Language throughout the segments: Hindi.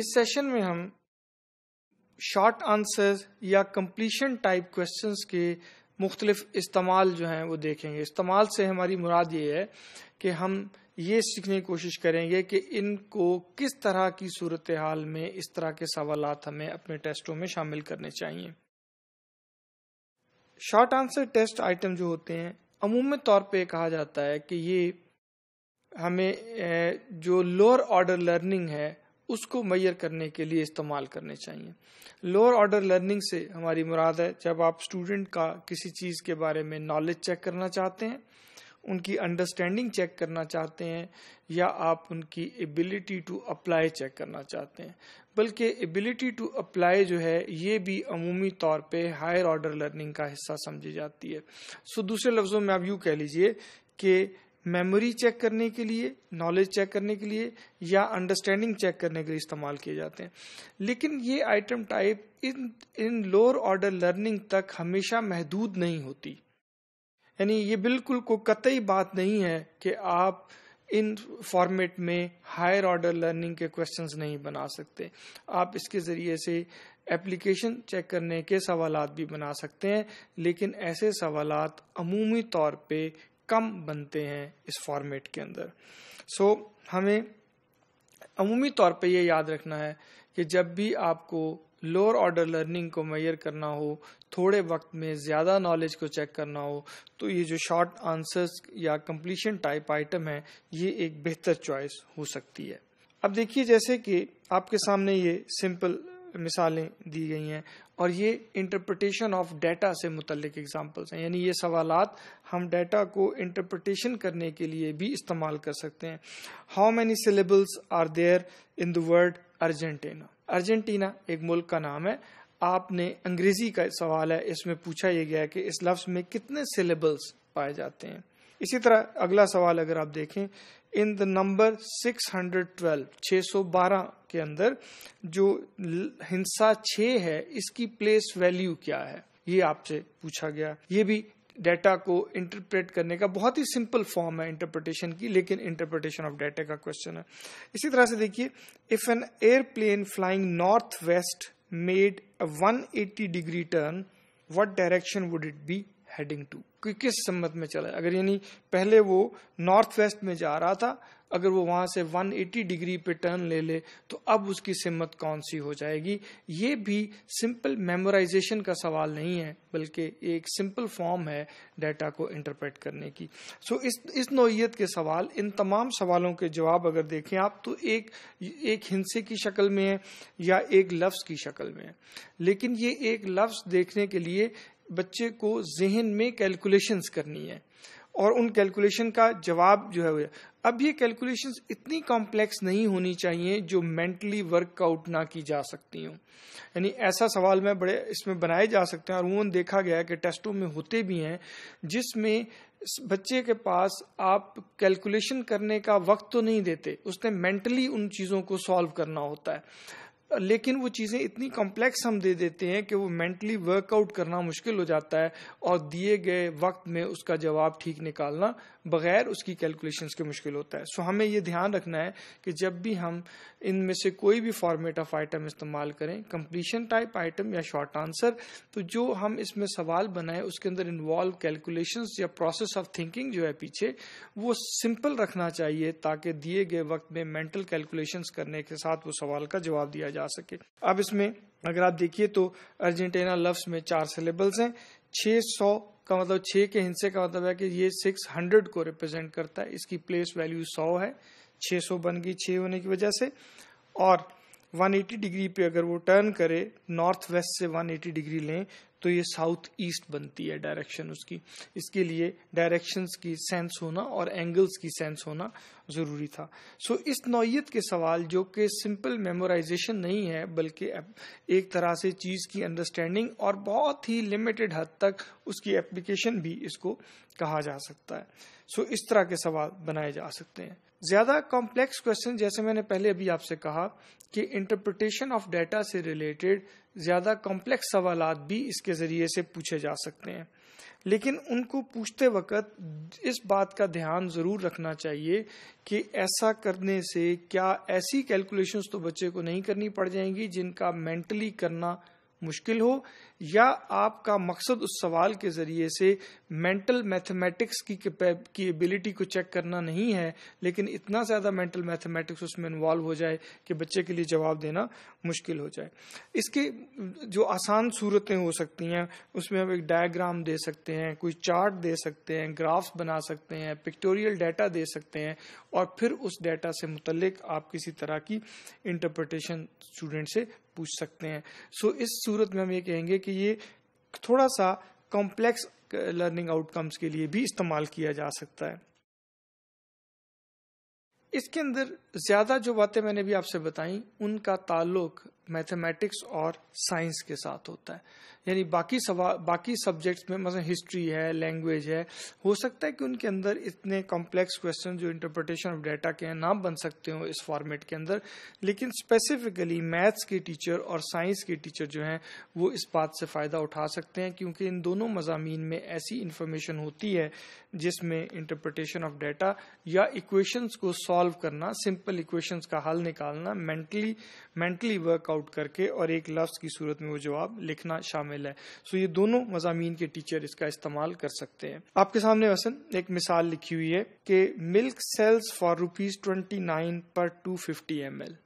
इस सेशन में हम शॉर्ट आंसर्स या कंप्लीशन टाइप क्वेश्चंस के मुख्तलिफ इस्तेमाल जो हैं वो देखेंगे इस्तेमाल से हमारी मुराद ये है कि हम ये सीखने की कोशिश करेंगे कि इनको किस तरह की सूरत हाल में इस तरह के सवाल हमें अपने टेस्टों में शामिल करने चाहिए शॉर्ट आंसर टेस्ट आइटम जो होते हैं अमूमी तौर पे कहा जाता है कि ये हमें जो लोअर ऑर्डर लर्निंग है उसको मैयर करने के लिए इस्तेमाल करने चाहिए लोअर ऑर्डर लर्निंग से हमारी मुराद है जब आप स्टूडेंट का किसी चीज के बारे में नॉलेज चेक करना चाहते हैं उनकी अंडरस्टैंडिंग चेक करना चाहते हैं या आप उनकी एबिलिटी टू अप्लाई चेक करना चाहते हैं बल्कि एबिलिटी टू अप्लाई जो है ये भी अमूमी तौर पे हायर ऑर्डर लर्निंग का हिस्सा समझी जाती है सो दूसरे लफ्ज़ों में आप यूँ कह लीजिए कि मेमोरी चेक करने के लिए नॉलेज चेक करने के लिए या अंडरस्टैंडिंग चेक करने के लिए इस्तेमाल किए जाते हैं लेकिन ये आइटम टाइप इन इन लोअर ऑर्डर लर्निंग तक हमेशा महदूद नहीं होती यानी ये बिल्कुल को कतई बात नहीं है कि आप इन फॉर्मेट में हायर ऑर्डर लर्निंग के क्वेश्चंस नहीं बना सकते आप इसके ज़रिए से एप्लीकेशन चेक करने के सवालात भी बना सकते हैं लेकिन ऐसे सवालात अमूमी तौर पे कम बनते हैं इस फॉर्मेट के अंदर सो so, हमें अमूमी तौर पे ये याद रखना है कि जब भी आपको लोअर ऑर्डर लर्निंग को मैयर करना हो थोड़े वक्त में ज़्यादा नॉलेज को चेक करना हो तो ये जो शॉर्ट आंसर्स या कंप्लीशन टाइप आइटम है ये एक बेहतर चॉइस हो सकती है अब देखिए जैसे कि आपके सामने ये सिंपल मिसालें दी गई हैं और ये इंटरप्रटेशन ऑफ डाटा से मुतलिक एग्जाम्पल्स हैं यानी ये सवाल हम डाटा को इंटरप्रटेशन करने के लिए भी इस्तेमाल कर सकते हैं how many syllables are there in the word Argentina Argentina एक मुल्क का नाम है आपने अंग्रेजी का सवाल है इसमें पूछा यह गया कि इस लफ्ज में कितने सिलेबल्स पाए जाते हैं इसी तरह अगला सवाल अगर आप देखें इन द नंबर 612 612 के अंदर जो हिंसा 6 है इसकी प्लेस वैल्यू क्या है ये आपसे पूछा गया ये भी डेटा को इंटरप्रेट करने का बहुत ही सिंपल फॉर्म है इंटरप्रिटेशन की लेकिन इंटरप्रिटेशन ऑफ डेटा का क्वेश्चन है इसी तरह से देखिए if an airplane flying north west made one eighty degree turn what direction would it be heading to कि किस सम्मत में चला अगर यानी पहले वो नॉर्थ वेस्ट में जा रहा था अगर वो वहां से 180 डिग्री पे टर्न ले ले तो अब उसकी सिमत कौन सी हो जाएगी ये भी सिंपल मेमोराइजेशन का सवाल नहीं है बल्कि एक सिंपल फॉर्म है डाटा को इंटरप्रेट करने की सो so, इस इस नोयत के सवाल इन तमाम सवालों के जवाब अगर देखें आप तो एक एक हिंसे की शक्ल में है या एक लफ्ज की शक्ल में है लेकिन ये एक लफ्ज देखने के लिए बच्चे को जहन में कैलकुलेशंस करनी है और उन कैलकुलेशन का जवाब जो है अब ये कैलकुलेशन इतनी कॉम्प्लेक्स नहीं होनी चाहिए जो मेंटली वर्कआउट ना की जा सकती हूँ यानी ऐसा सवाल मैं बड़े इसमें बनाए जा सकते हैं और वो देखा गया है कि टेस्टों में होते भी हैं जिसमें बच्चे के पास आप कैलकुलेशन करने का वक्त तो नहीं देते उसने मेंटली उन चीज़ों को सॉल्व करना होता है लेकिन वो चीज़ें इतनी कॉम्प्लेक्स हम दे देते हैं कि वो मेंटली वर्कआउट करना मुश्किल हो जाता है और दिए गए वक्त में उसका जवाब ठीक निकालना बगैर उसकी कैलकुलेशंस के मुश्किल होता है सो हमें ये ध्यान रखना है कि जब भी हम इनमें से कोई भी फॉर्मेट ऑफ आइटम इस्तेमाल करें कंप्लीशन टाइप आइटम या शॉर्ट आंसर तो जो हम इसमें सवाल बनाए उसके अंदर इन्वॉल्व कैलकुलेशन या प्रोसेस ऑफ थिंकिंग जो है पीछे वो सिंपल रखना चाहिए ताकि दिए गए वक्त में मेंटल कैलकुलेशन करने के साथ वो सवाल का जवाब दिया जाए जा सके अब इसमें अगर आप देखिए तो अर्जेंटीना लफ्स में चार सिलेबल्स हैं 600 सौ का मतलब 6 के हिंसे का मतलब है कि ये 600 हंड्रेड को रिप्रेजेंट करता है इसकी प्लेस वैल्यू सौ है 600 सौ बन गई छ होने की वजह से और 180 डिग्री पे अगर वो टर्न करे नॉर्थ वेस्ट से 180 डिग्री लें तो ये साउथ ईस्ट बनती है डायरेक्शन उसकी इसके लिए डायरेक्शंस की सेंस होना और एंगल्स की सेंस होना ज़रूरी था सो so, इस नौीयत के सवाल जो कि सिंपल मेमोराइजेशन नहीं है बल्कि एक तरह से चीज़ की अंडरस्टैंडिंग और बहुत ही लिमिटेड हद तक उसकी एप्लीकेशन भी इसको कहा जा सकता है सो so, इस तरह के सवाल बनाए जा सकते हैं ज्यादा कॉम्प्लेक्स क्वेश्चन जैसे मैंने पहले अभी आपसे कहा कि इंटरप्रिटेशन ऑफ डाटा से रिलेटेड ज्यादा कॉम्प्लेक्स सवाल भी इसके जरिए से पूछे जा सकते हैं लेकिन उनको पूछते वक्त इस बात का ध्यान जरूर रखना चाहिए कि ऐसा करने से क्या ऐसी कैलकुलेशंस तो बच्चे को नहीं करनी पड़ जाएंगी जिनका मेंटली करना मुश्किल हो या आपका मकसद उस सवाल के जरिए से मेंटल मैथमेटिक्स की की एबिलिटी को चेक करना नहीं है लेकिन इतना ज्यादा मेंटल मैथमेटिक्स उसमें इन्वॉल्व हो जाए कि बच्चे के लिए जवाब देना मुश्किल हो जाए इसके जो आसान सूरतें हो सकती हैं उसमें हम एक डायग्राम दे सकते हैं कोई चार्ट दे सकते हैं ग्राफ्स बना सकते हैं पिक्टोरियल डाटा दे सकते हैं और फिर उस डाटा से मुतलिक आप किसी तरह की इंटरप्रटेशन स्टूडेंट से पूछ सकते हैं सो so, इस सूरत में हम ये कहेंगे कि ये थोड़ा सा कॉम्प्लेक्स लर्निंग आउटकम्स के लिए भी इस्तेमाल किया जा सकता है इसके अंदर ज्यादा जो बातें मैंने भी आपसे बताई उनका ताल्लुक मैथमेटिक्स और साइंस के साथ होता है यानी बाकी सवा बाकी सब्जेक्ट्स में मतलब हिस्ट्री है लैंग्वेज है हो सकता है कि उनके अंदर इतने कॉम्प्लेक्स क्वेश्चन जो इंटरप्रिटेशन ऑफ डाटा के हैं ना बन सकते हो इस फॉर्मेट के अंदर लेकिन स्पेसिफिकली मैथ्स के टीचर और साइंस के टीचर जो हैं वो इस बात से फ़ायदा उठा सकते हैं क्योंकि इन दोनों मजामी में ऐसी इन्फॉर्मेशन होती है जिसमें इंटरप्रटेशन ऑफ डाटा या इक्वेशंस को सॉल्व करना सिंपल इक्वेशंस का हल निकालना मेंटली मेंटली वर्कआउट आउट करके और एक लफ्ज की सूरत में वो जवाब लिखना शामिल है सो ये दोनों मजामी के टीचर इसका इस्तेमाल कर सकते हैं आपके सामने वसन एक मिसाल लिखी हुई है कि milk sells for rupees twenty nine per two fifty M L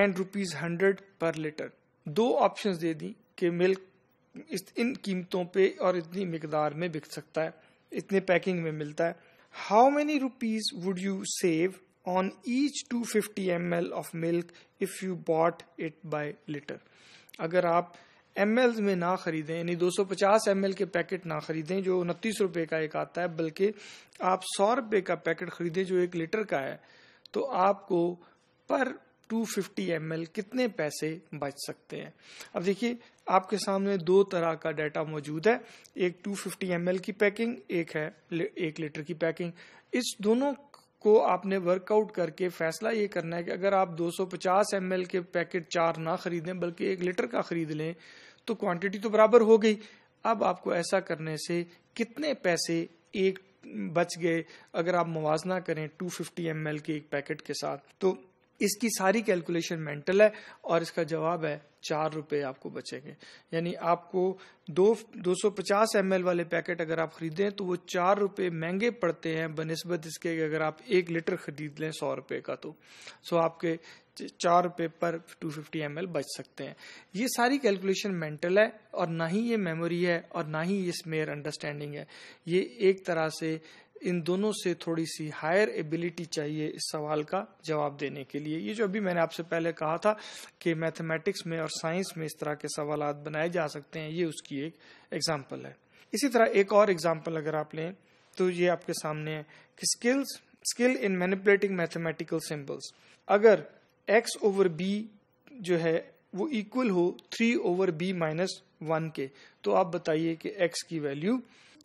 and rupees hundred per litre दो ऑप्शन दे दी कि मिल्क इस इन कीमतों पे और इतनी मकदार में बिक सकता है इतने पैकिंग में मिलता है how many rupees would you save on each 250 ml of milk if you bought it by liter अगर आप एम में ना खरीदें यानी 250 एम के पैकेट ना खरीदें जो उनतीस रुपए का एक आता है बल्कि आप सौ रुपए का पैकेट खरीदें जो एक लीटर का है तो आपको पर 250 एम कितने पैसे बच सकते हैं अब देखिए आपके सामने दो तरह का डाटा मौजूद है एक 250 एम की पैकिंग एक है एक लीटर की पैकिंग इस दोनों को आपने वर्कआउट करके फैसला ये करना है कि अगर आप 250 सौ के पैकेट चार ना खरीदें बल्कि एक लीटर का खरीद लें तो क्वांटिटी तो बराबर हो गई अब आपको ऐसा करने से कितने पैसे एक बच गए अगर आप मुवजना करें 250 फिफ्टी के एक पैकेट के साथ तो इसकी सारी कैलकुलेशन मेंटल है और इसका जवाब है चार रुपए आपको बचेंगे यानी आपको दो दो सौ पचास एम वाले पैकेट अगर आप खरीदें तो वो चार रुपए महंगे पड़ते हैं बनस्बत इसके अगर आप एक लीटर खरीद लें सौ रुपए का तो सो आपके चार रुपए पर टू फिफ्टी एम बच सकते हैं ये सारी कैलकुलेशन मेंटल है और ना ही ये मेमोरी है और ना ही ये स्मेयर अंडरस्टैंडिंग है ये एक तरह से इन दोनों से थोड़ी सी हायर एबिलिटी चाहिए इस सवाल का जवाब देने के लिए ये जो अभी मैंने आपसे पहले कहा था कि मैथमेटिक्स में और साइंस में इस तरह के सवाल बनाए जा सकते हैं ये उसकी एक एग्जाम्पल है इसी तरह एक और एग्जाम्पल अगर आप लें तो ये आपके सामने है कि skills skill in manipulating mathematical symbols अगर एक्स ओवर बी जो है वो इक्वल हो three over b minus one के तो आप बताइए कि एक्स की वैल्यू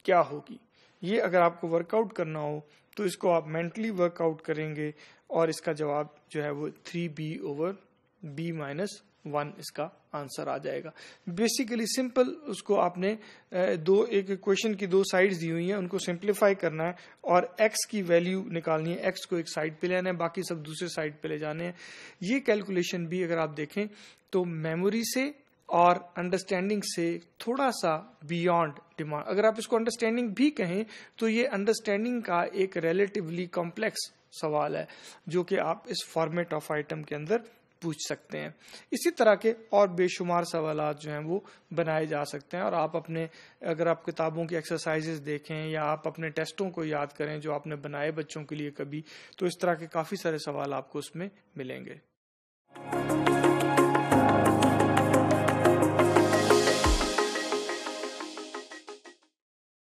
क्या होगी ये अगर आपको वर्कआउट करना हो तो इसको आप मेंटली वर्कआउट करेंगे और इसका जवाब जो है वो three b over b minus one इसका आंसर आ जाएगा बेसिकली सिंपल उसको आपने दो एक क्वेश्चन की दो साइड्स दी हुई हैं उनको सिंप्लीफाई करना है और एक्स की वैल्यू निकालनी है एक्स को एक साइड पे ले आना है बाकी सब दूसरे साइड पे ले जाने हैं ये कैलकुलेशन भी अगर आप देखें तो मेमोरी से और अंडरस्टैंडिंग से थोड़ा सा बियॉन्ड डिमांड अगर आप इसको अंडरस्टैंडिंग भी कहें तो ये अंडरस्टैंडिंग का एक रिलेटिवली कॉम्प्लेक्स सवाल है जो कि आप इस फॉर्मेट ऑफ आइटम के अंदर पूछ सकते हैं इसी तरह के और बेशुमार सवाल जो हैं वो बनाए जा सकते हैं और आप अपने अगर आप किताबों की एक्सरसाइजेस देखें या आप अपने टेस्टों को याद करें जो आपने बनाए बच्चों के लिए कभी तो इस तरह के काफ़ी सारे सवाल आपको उसमें मिलेंगे